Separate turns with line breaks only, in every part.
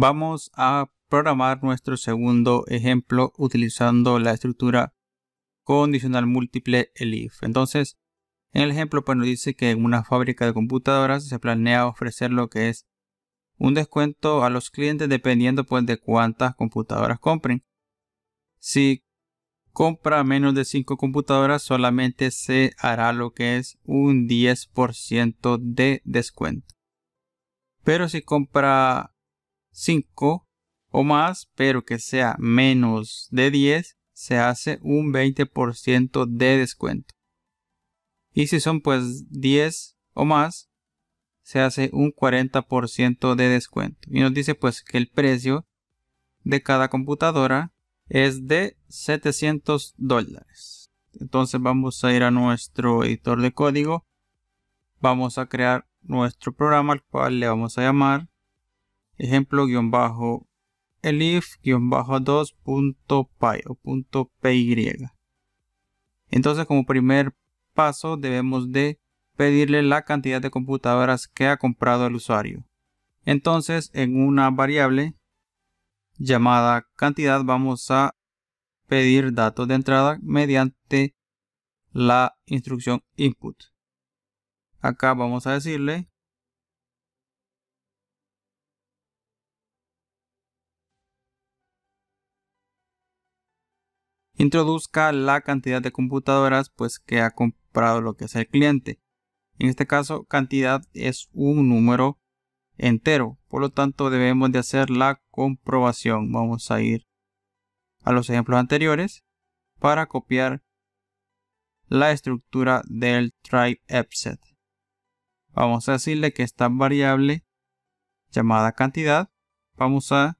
Vamos a programar nuestro segundo ejemplo utilizando la estructura condicional múltiple ELIF. Entonces, en el ejemplo pues, nos dice que en una fábrica de computadoras se planea ofrecer lo que es un descuento a los clientes dependiendo pues, de cuántas computadoras compren. Si compra menos de 5 computadoras solamente se hará lo que es un 10% de descuento. Pero si compra 5 o más, pero que sea menos de 10, se hace un 20% de descuento. Y si son pues 10 o más, se hace un 40% de descuento. Y nos dice pues que el precio de cada computadora es de 700 dólares. Entonces vamos a ir a nuestro editor de código. Vamos a crear nuestro programa al cual le vamos a llamar ejemplo-elif-2.py guión o .py. Entonces como primer paso debemos de pedirle la cantidad de computadoras que ha comprado el usuario. Entonces en una variable llamada cantidad vamos a pedir datos de entrada mediante la instrucción input. Acá vamos a decirle introduzca la cantidad de computadoras pues, que ha comprado lo que es el cliente. En este caso, cantidad es un número entero, por lo tanto debemos de hacer la comprobación. Vamos a ir a los ejemplos anteriores para copiar la estructura del try set. Vamos a decirle que esta variable llamada cantidad, vamos a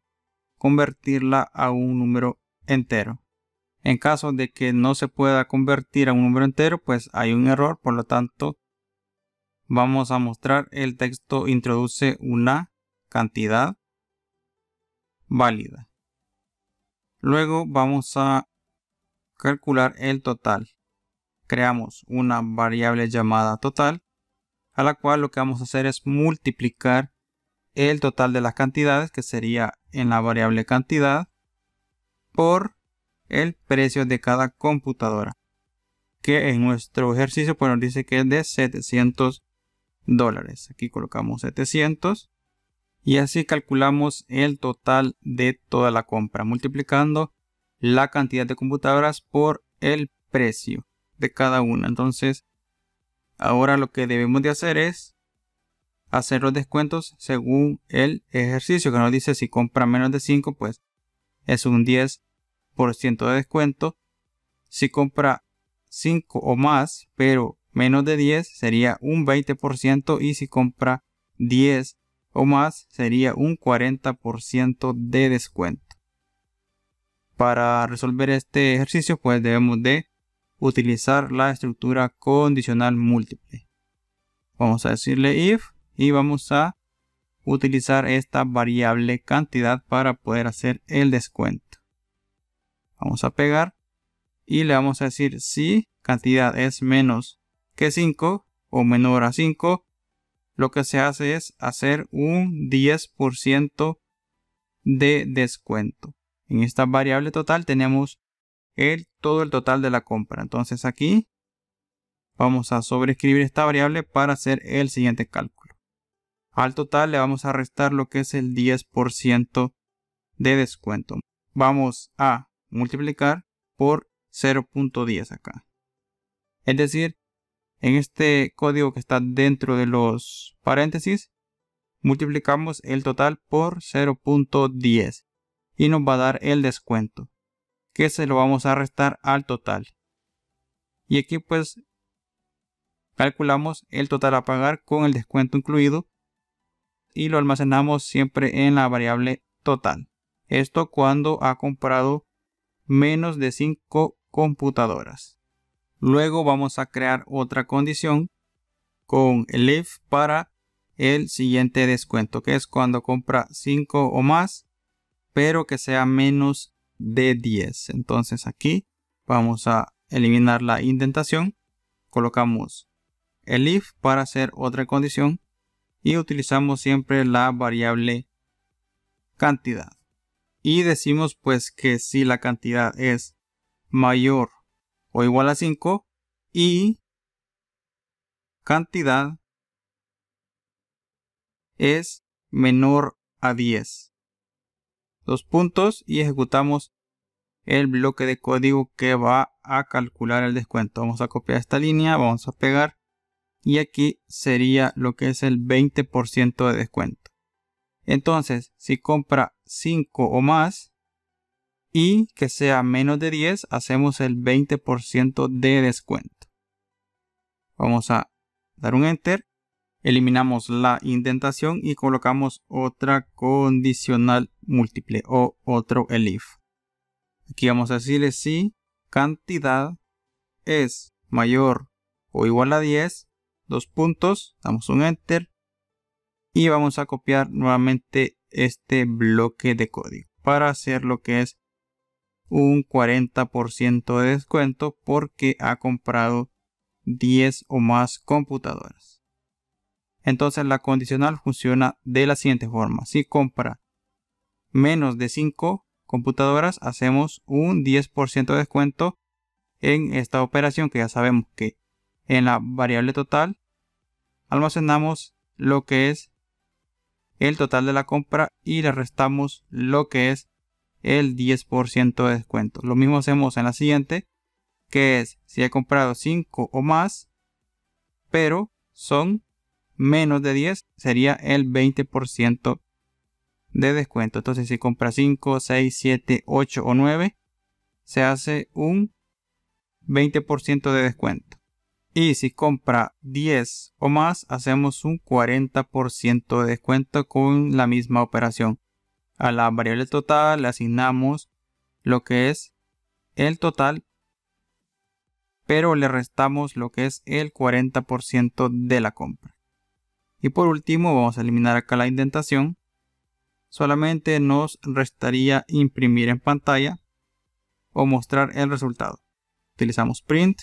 convertirla a un número entero. En caso de que no se pueda convertir a un número entero, pues hay un error, por lo tanto vamos a mostrar el texto introduce una cantidad válida. Luego vamos a calcular el total. Creamos una variable llamada total, a la cual lo que vamos a hacer es multiplicar el total de las cantidades, que sería en la variable cantidad, por el precio de cada computadora. Que en nuestro ejercicio pues nos dice que es de 700 dólares. Aquí colocamos 700 y así calculamos el total de toda la compra multiplicando la cantidad de computadoras por el precio de cada una. Entonces, ahora lo que debemos de hacer es hacer los descuentos según el ejercicio que nos dice si compra menos de 5 pues es un 10 de descuento. Si compra 5 o más, pero menos de 10, sería un 20%. Y si compra 10 o más, sería un 40% de descuento. Para resolver este ejercicio, pues debemos de utilizar la estructura condicional múltiple. Vamos a decirle if y vamos a utilizar esta variable cantidad para poder hacer el descuento. Vamos a pegar y le vamos a decir si cantidad es menos que 5 o menor a 5, lo que se hace es hacer un 10% de descuento. En esta variable total tenemos el, todo el total de la compra. Entonces aquí vamos a sobreescribir esta variable para hacer el siguiente cálculo. Al total le vamos a restar lo que es el 10% de descuento. Vamos a multiplicar por 0.10 acá. Es decir, en este código que está dentro de los paréntesis, multiplicamos el total por 0.10 y nos va a dar el descuento, que se lo vamos a restar al total. Y aquí pues calculamos el total a pagar con el descuento incluido y lo almacenamos siempre en la variable total. Esto cuando ha comprado menos de 5 computadoras. Luego vamos a crear otra condición con el if para el siguiente descuento, que es cuando compra 5 o más, pero que sea menos de 10. Entonces aquí vamos a eliminar la indentación, colocamos el if para hacer otra condición y utilizamos siempre la variable cantidad y decimos pues que si la cantidad es mayor o igual a 5 y cantidad es menor a 10. Dos puntos y ejecutamos el bloque de código que va a calcular el descuento. Vamos a copiar esta línea, vamos a pegar y aquí sería lo que es el 20% de descuento. Entonces, si compra 5 o más y que sea menos de 10, hacemos el 20% de descuento. Vamos a dar un enter, eliminamos la indentación y colocamos otra condicional múltiple o otro elif. Aquí vamos a decirle si cantidad es mayor o igual a 10, dos puntos, damos un enter, y vamos a copiar nuevamente este bloque de código para hacer lo que es un 40% de descuento porque ha comprado 10 o más computadoras. Entonces la condicional funciona de la siguiente forma. Si compra menos de 5 computadoras, hacemos un 10% de descuento en esta operación que ya sabemos que en la variable total almacenamos lo que es el total de la compra y le restamos lo que es el 10% de descuento. Lo mismo hacemos en la siguiente, que es si he comprado 5 o más, pero son menos de 10, sería el 20% de descuento. Entonces si compra 5, 6, 7, 8 o 9, se hace un 20% de descuento. Y si compra 10 o más, hacemos un 40% de descuento con la misma operación. A la variable total le asignamos lo que es el total, pero le restamos lo que es el 40% de la compra. Y por último vamos a eliminar acá la indentación. Solamente nos restaría imprimir en pantalla o mostrar el resultado. Utilizamos print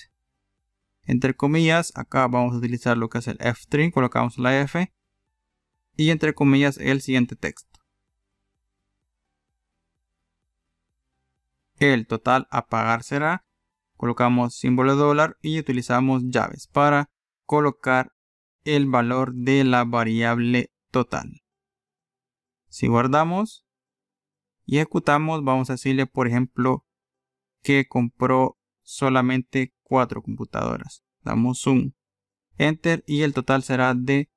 entre comillas, acá vamos a utilizar lo que es el f string colocamos la F y entre comillas el siguiente texto. El total a pagar será, colocamos símbolo de dólar y utilizamos llaves para colocar el valor de la variable total. Si guardamos y ejecutamos, vamos a decirle, por ejemplo, que compró solamente 4 computadoras. Damos un enter y el total será de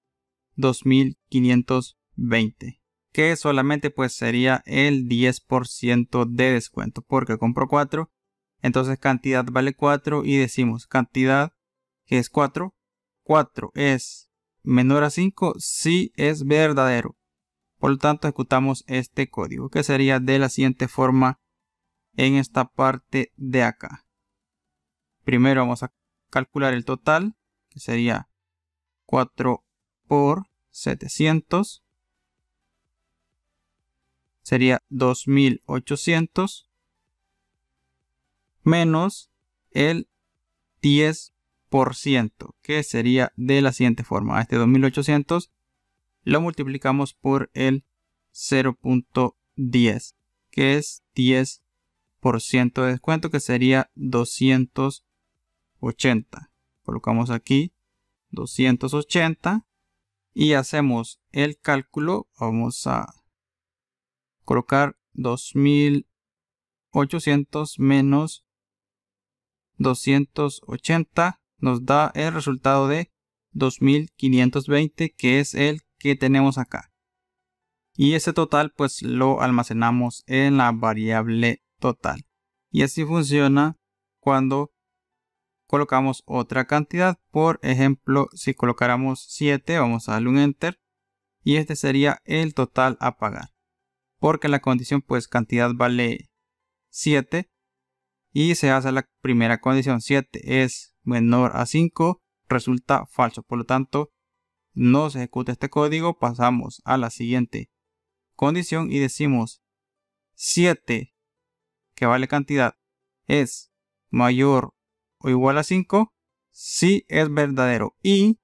2520 que solamente pues sería el 10% de descuento porque compro 4 entonces cantidad vale 4 y decimos cantidad que es 4 4 es menor a 5 si es verdadero por lo tanto ejecutamos este código que sería de la siguiente forma en esta parte de acá Primero vamos a calcular el total, que sería 4 por 700. Sería 2800 menos el 10%, que sería de la siguiente forma. A este 2800 lo multiplicamos por el 0.10, que es 10% de descuento, que sería 200 80. Colocamos aquí 280 y hacemos el cálculo. Vamos a colocar 2800 menos 280 nos da el resultado de 2520 que es el que tenemos acá. Y ese total pues lo almacenamos en la variable total. Y así funciona cuando colocamos otra cantidad. Por ejemplo, si colocáramos 7, vamos a darle un enter. Y este sería el total a pagar. Porque la condición, pues cantidad vale 7. Y se hace la primera condición. 7 es menor a 5. Resulta falso. Por lo tanto, no se ejecuta este código. Pasamos a la siguiente condición y decimos 7 que vale cantidad es mayor o igual a 5 si es verdadero. Y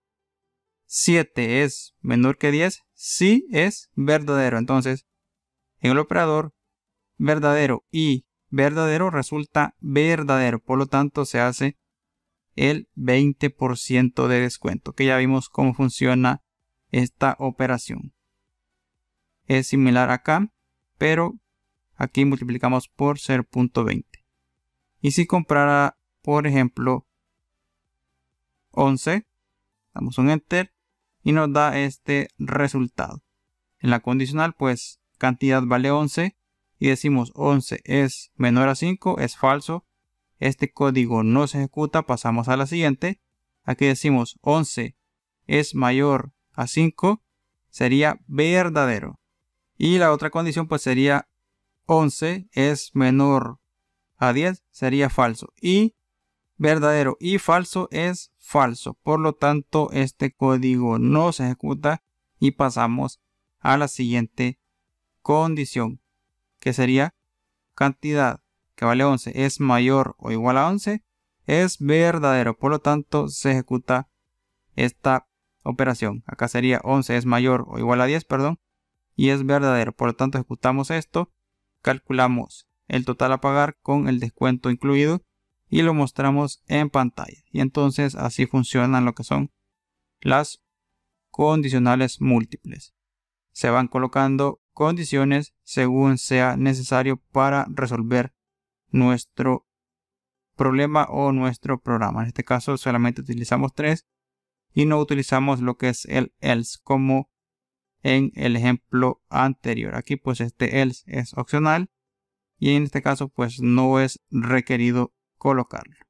7 es menor que 10 si es verdadero. Entonces, en el operador verdadero y verdadero resulta verdadero. Por lo tanto, se hace el 20% de descuento, que ya vimos cómo funciona esta operación. Es similar acá, pero aquí multiplicamos por 0.20. Y si comprara por ejemplo, 11. Damos un enter y nos da este resultado. En la condicional, pues cantidad vale 11 y decimos 11 es menor a 5, es falso. Este código no se ejecuta, pasamos a la siguiente. Aquí decimos 11 es mayor a 5, sería verdadero. Y la otra condición pues sería 11 es menor a 10, sería falso. Y verdadero y falso es falso. Por lo tanto, este código no se ejecuta y pasamos a la siguiente condición, que sería cantidad que vale 11 es mayor o igual a 11, es verdadero. Por lo tanto, se ejecuta esta operación. Acá sería 11 es mayor o igual a 10, perdón, y es verdadero. Por lo tanto, ejecutamos esto, calculamos el total a pagar con el descuento incluido y lo mostramos en pantalla. Y entonces así funcionan lo que son las condicionales múltiples. Se van colocando condiciones según sea necesario para resolver nuestro problema o nuestro programa. En este caso solamente utilizamos tres y no utilizamos lo que es el else como en el ejemplo anterior. Aquí pues este else es opcional y en este caso pues no es requerido colocarlo.